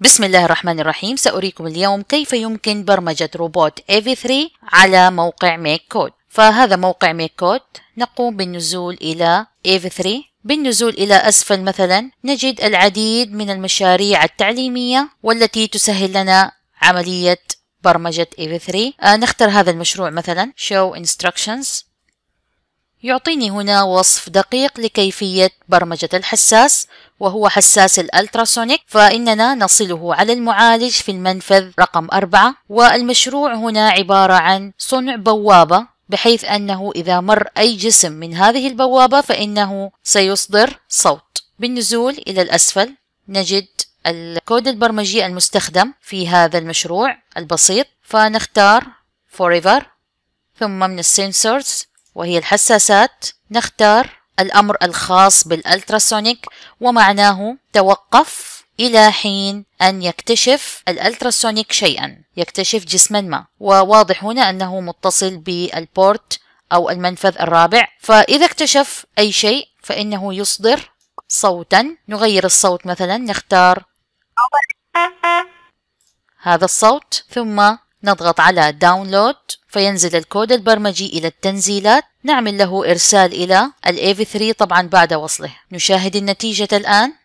بسم الله الرحمن الرحيم سأريكم اليوم كيف يمكن برمجة روبوت AV3 على موقع ميك كود فهذا موقع ميك كود نقوم بالنزول إلى AV3 بالنزول إلى أسفل مثلا نجد العديد من المشاريع التعليمية والتي تسهل لنا عملية برمجة AV3 آه، نختار هذا المشروع مثلا Show Instructions يعطيني هنا وصف دقيق لكيفية برمجة الحساس وهو حساس الألتراسونيك فإننا نصله على المعالج في المنفذ رقم أربعة والمشروع هنا عبارة عن صنع بوابة بحيث أنه إذا مر أي جسم من هذه البوابة فإنه سيصدر صوت بالنزول إلى الأسفل نجد الكود البرمجي المستخدم في هذا المشروع البسيط فنختار forever ثم من السنسورز وهي الحساسات نختار الأمر الخاص بالألتراسونيك ومعناه توقف إلى حين أن يكتشف الألتراسونيك شيئا يكتشف جسما ما وواضح هنا أنه متصل بالبورت أو المنفذ الرابع فإذا اكتشف أي شيء فإنه يصدر صوتا نغير الصوت مثلا نختار هذا الصوت ثم نضغط على داونلود فينزل الكود البرمجي إلى التنزيلات نعمل له إرسال إلى الـ AV3 طبعا بعد وصله نشاهد النتيجة الآن